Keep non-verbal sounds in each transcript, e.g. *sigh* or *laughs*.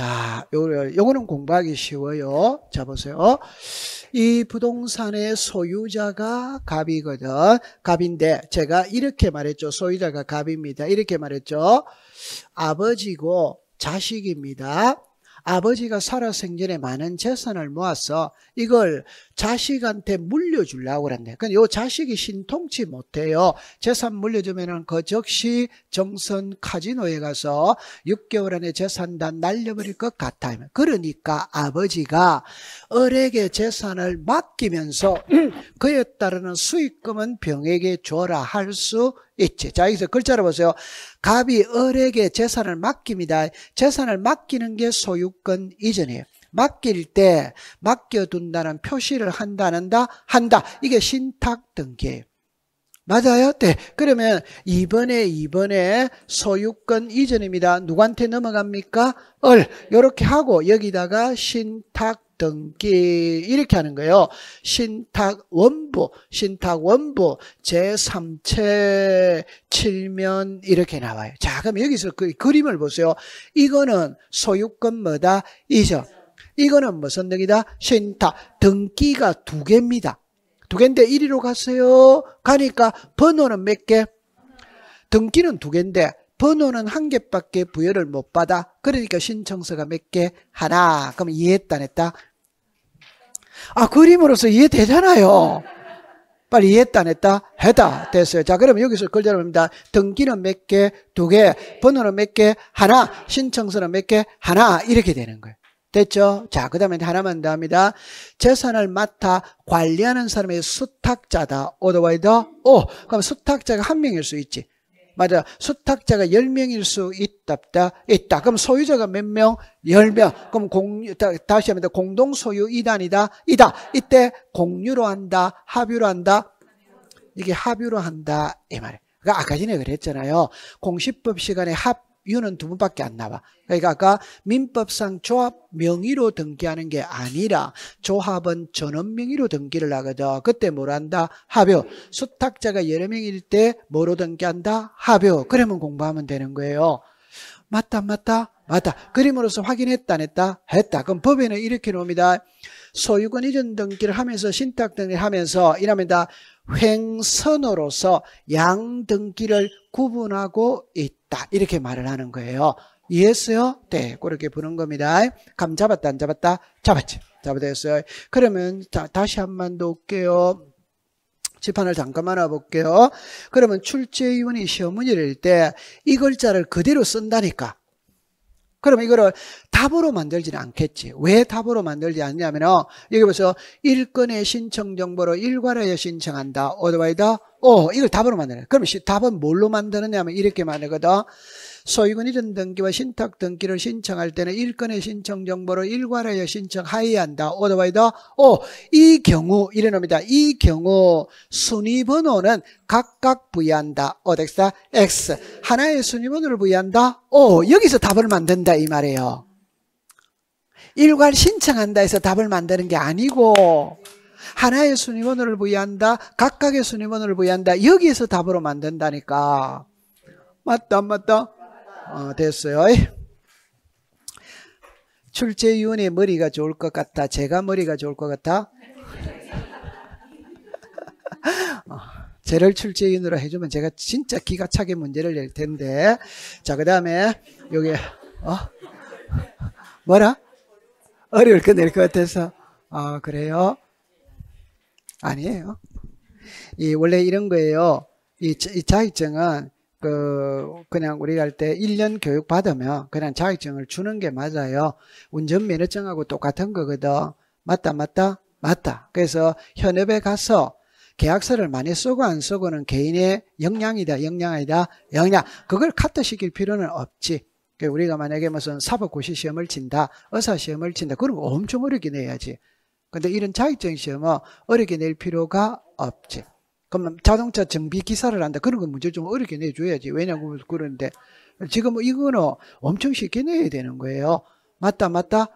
자, 요, 요거는 공부하기 쉬워요. 자, 보세요. 이 부동산의 소유자가 갑이거든. 갑인데, 제가 이렇게 말했죠. 소유자가 갑입니다. 이렇게 말했죠. 아버지고 자식입니다. 아버지가 살아 생전에 많은 재산을 모아서 이걸 자식한테 물려주려고 그랬네. 근데 요 자식이 신통치 못해요. 재산 물려주면은 그 즉시 정선 카지노에 가서 6개월 안에 재산 다 날려버릴 것같아 그러니까 아버지가 을에게 재산을 맡기면서 *clears throat* 그에 따르는 수익금은 병에게 줘라 할수 있지. 자, 여기서 글자를 보세요. 갑이 을에게 재산을 맡깁니다. 재산을 맡기는 게 소유권 이전이에요. 맡길 때 맡겨둔다는 표시를 한다는다 한다. 이게 신탁 등기예요. 맞아요? 네. 그러면 이번에 이번에 소유권 이전입니다. 누구한테 넘어갑니까? 을. 이렇게 하고 여기다가 신탁 등기 이렇게 하는 거예요. 신탁 원부, 신탁 원부 제3채 7면 이렇게 나와요. 자, 그럼 여기서 그 그림을 보세요. 이거는 소유권 뭐다? 이전. 이거는 무슨 등이다? 신탁. 등기가 두 개입니다. 두 개인데 1위로 갔어요. 가니까 번호는 몇 개? 등기는 두 개인데 번호는 한 개밖에 부여를 못 받아. 그러니까 신청서가 몇 개? 하나. 그럼 이해했다, 했다? 아, 그 그림으로서 이해되잖아요. 빨리 이해했다, 안 했다? 했다. 됐어요. 자, 그러면 여기서 걸자로입니다 등기는 몇 개? 두 개. 번호는 몇 개? 하나. 신청서는 몇 개? 하나. 이렇게 되는 거예요. 됐죠? 자, 그 다음에 하나만 더 합니다. 재산을 맡아 관리하는 사람의 수탁자다. 오더와이더? 오. 어, 그럼 수탁자가 한 명일 수 있지. 맞아. 수탁자가 10명일 수 있답다. 있다. 그럼 소유자가 몇 명? 10명. 그럼 공, 다시 합니다. 공동 소유 이단이다 이다. 이때 공유로 한다. 합유로 한다. 이게 합유로 한다. 이 말이에요. 그러니까 아까 전에 그랬잖아요. 공시법 시간에 합이 유는 두 분밖에 안 나와. 그러니까 아까 민법상 조합 명의로 등기하는 게 아니라 조합은 전원 명의로 등기를 하거든. 그때 뭘 한다? 합요. 수탁자가 여러 명일 때 뭐로 등기한다? 합요. 그러면 공부하면 되는 거예요. 맞다, 맞다, 맞다. 그림으로서 확인했다, 안 했다? 했다. 그럼 법에는 이렇게 놉니다. 소유권 이전 등기를 하면서 신탁 등기를 하면서 이랍니다. 횡선으로서 양등기를 구분하고 있다. 이렇게 말을 하는 거예요. 이해했어요? 네, 그렇게 부는 겁니다. 감 잡았다, 안 잡았다? 잡았지. 잡아어요 그러면 자, 다시 한 번 더 올게요. 지판을 잠깐만 와볼게요. 그러면 출제위원이 시험문제를 때이 글자를 그대로 쓴다니까 그러면 이거를 답으로 만들지는 않겠지. 왜 답으로 만들지 않냐면 요 여기 보세요. 일건의 신청 정보로 일괄하여 신청한다. o t h 이다 어, 이걸 답으로 만드는. 그럼 답은 뭘로 만드느냐 하면 이렇게 만들거든. 소유권 이전 등기와 신탁 등기를 신청할 때는 일건의 신청 정보를 일괄하여 신청하여야 한다. 오더바이더 오, 이 경우 이래놉니다. 이 경우 순위 번호는 각각 부여한다. 오덱스다 X 하나의 순위 번호를 부여한다. 오, 여기서 답을 만든다 이 말이에요. 일괄 신청한다 해서 답을 만드는 게 아니고 하나의 순위번호를 부여한다. 각각의 순위번호를 부여한다. 여기에서 답으로 만든다니까. 맞다, 맞다. 어, 됐어요. 출제위원의 머리가 좋을 것 같다. 제가 머리가 좋을 것 같다. 제를 *laughs* 어, 출제위으로 해주면 제가 진짜 기가 차게 문제를 낼 텐데. 자, 그 다음에 여기 어? 뭐라? 어려울 거낼것 같아서. 아, 그래요? 아니에요. 이 원래 이런 거예요. 이, 이 자격증은 그 그냥 우리가 할때 1년 교육 받으면 그냥 자격증을 주는 게 맞아요. 운전 면허증하고 똑같은 거거든. 맞다 맞다 맞다. 그래서 현업에 가서 계약서를 많이 쓰고 안 쓰고는 개인의 역량이다 역량이다 역량 그걸 카트 시킬 필요는 없지. 그 우리가 만약에 무슨 사법고시 시험을 친다 의사 시험을 친다 그러면 엄청 어렵게 내야지. 근데 이런 자격증 시험은 어렵게 낼 필요가 없지. 그러면 자동차 정비 기사를 한다. 그런 건 문제 좀 어렵게 내줘야지. 왜냐고 그러는데 지금 이거는 엄청 쉽게 내야 되는 거예요. 맞다, 맞다.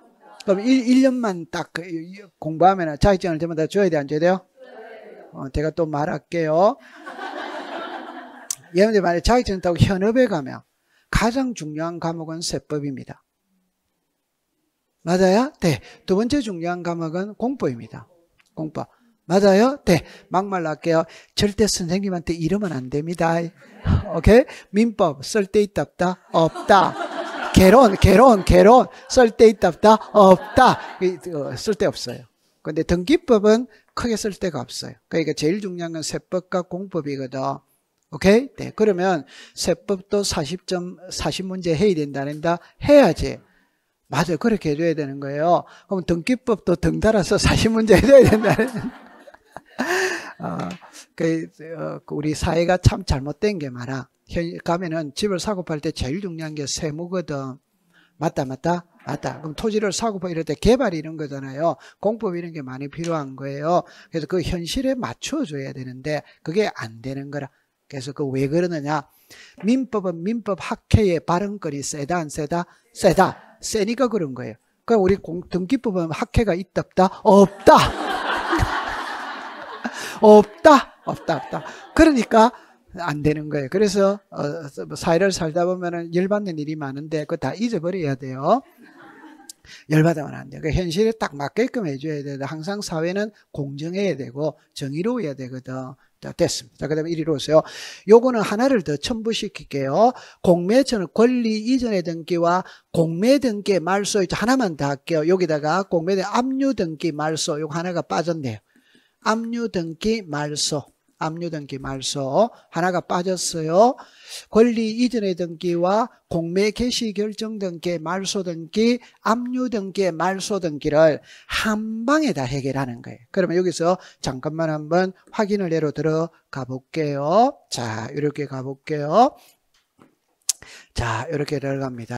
그럼 1, 년만딱 그 공부하면 자격증을 전부 다 줘야 돼, 안 줘야 돼요? 어, 제가 또 말할게요. *laughs* 여러분들 만약에 자격증 따고 현업에 가면 가장 중요한 과목은 세법입니다. 맞아요? 네. 두 번째 중요한 과목은 공법입니다. 공법. 맞아요? 네. 막말로 할게요. 절대 선생님한테 이러면 안 됩니다. 오케이? 민법, 쓸데있다 없다? 없다. 개론, 개론, 개론. 쓸데있다 없다? 없다. 어, 쓸데없어요. 근데 등기법은 크게 쓸데가 없어요. 그러니까 제일 중요한 건 세법과 공법이거든. 오케이? 네. 그러면 세법도 40점, 40문제 해야 된다, 된다? 해야지. 맞아요. 그렇게 해줘야 되는 거예요. 그럼 등기법도 등 달아서 40문제 해줘야 된다. 어, 그, 어, 그 우리 사회가 참 잘못된 게 많아. 현, 가면은 집을 사고 팔 때 제일 중요한 게 세무거든. 맞다, 맞다, 맞다. 그럼 토지를 사고 팔 이럴 때 개발 이런 거잖아요. 공법 이런 게 많이 필요한 거예요. 그래서 그 현실에 맞춰줘야 되는데 그게 안 되는 거라. 그래서 그 왜 그러느냐. 민법은 민법 학회의 발언권이 세다, 안 세다? 세다. 세니까 그런 거예요. 그러 우리 공, 등기법은 학회가 있다, 없다? 없다! 없다. 없다. 없다. 그러니까 안 되는 거예요. 그래서 어, 뭐 사회를 살다 보면 열받는 일이 많은데 그거 다 잊어버려야 돼요. 열받으면 안 돼요. 그 현실에 딱 맞게끔 해줘야 돼요. 항상 사회는 공정해야 되고 정의로워야 되거든. 자, 됐습니다. 그 다음에 이리로 오세요. 요거는 하나를 더 첨부시킬게요. 공매전는 권리 이전의 등기와 공매 등기 의 말소 하나만 더 할게요. 여기다가 공매 압류 등기 말소 요거 하나가 빠졌네요. 압류등기 말소 압류등기 말소 하나가 빠졌어요. 권리 이전의 등기와 공매 개시 결정 등기 말소 등기 압류 등기 말소 등기를 한 방에 다 해결하는 거예요. 그러면 여기서 잠깐만 한번 확인을 예로 들어가 볼게요. 자 이렇게 가 볼게요. 자 이렇게 들어갑니다.